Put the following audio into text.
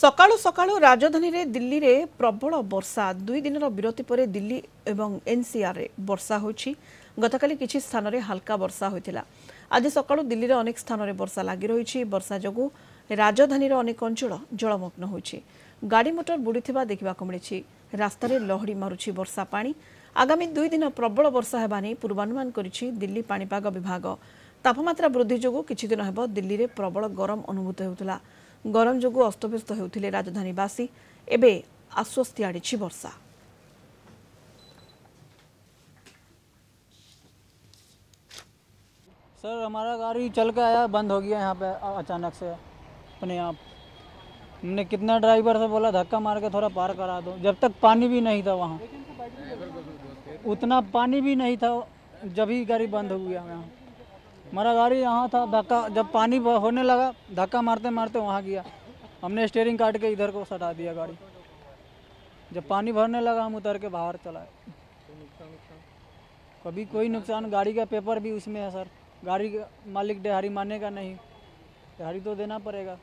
ସକାଳୁ ସକାଳୁ ରାଜଧାନୀରେ ଦିଲ୍ଲୀରେ ପ୍ରବଳ ବର୍ଷା ଦୁଇ ଦିନର ବିରତି ପରେ ଦିଲ୍ଲୀ ଏବଂ ଏନ୍ସିଆର୍ରେ ବର୍ଷା ହୋଇଛି ଗତକାଲି କିଛି ସ୍ଥାନରେ ହାଲକା ବର୍ଷା ହୋଇଥିଲା ଆଜି ସକାଳୁ ଦିଲ୍ଲୀରେ ଅନେକ ସ୍ଥାନରେ ବର୍ଷା ଲାଗି ରହିଛି ବର୍ଷା ଯୋଗୁଁ ରାଜଧାନୀର ଅନେକ ଅଞ୍ଚଳ ଜଳମଗ୍ନ ହୋଇଛି ଗାଡ଼ି ମଟର ବୁଡ଼ିଥିବା ଦେଖିବାକୁ ମିଳିଛି ରାସ୍ତାରେ ଲହଡ଼ି ମାରୁଛି ବର୍ଷା ପାଣି ଆଗାମୀ ଦୁଇ ଦିନ ପ୍ରବଳ ବର୍ଷା ହେବା ନେଇ ପୂର୍ବାନୁମାନ କରିଛି ଦିଲ୍ଲୀ ପାଣିପାଗ ବିଭାଗ ତାପମାତ୍ରା ବୃଦ୍ଧି ଯୋଗୁଁ କିଛି ଦିନ ହେବ ଦିଲ୍ଲୀରେ ପ୍ରବଳ ଗରମ ଅନୁଭୂତ ହେଉଥିଲା गरम जो अस्तव्यस्त हो राजधानीवासी एवं आश्वस्ति আড়িছি सर हमारा गाड़ी चल के आया बंद हो गया यहाँ पे अचानक से अपने आप हमने कितना ड्राइवर से बोला धक्का मार के थोड़ा पार करा दो जब तक पानी भी नहीं था वहाँ उतना पानी भी नहीं था जब ही गाड़ी बंद हो गया यहाँ हमारा गाड़ी यहाँ था धक्का जब पानी होने लगा धक्का मारते मारते वहाँ गया हमने स्टेयरिंग काट के इधर को सटा दिया गाड़ी जब पानी भरने लगा हम उतर के बाहर चलाए कभी कोई नुकसान गाड़ी का पेपर भी उसमें है सर गाड़ी का मालिक दिहाड़ी मानेगा नहीं दिहाड़ी तो देना पड़ेगा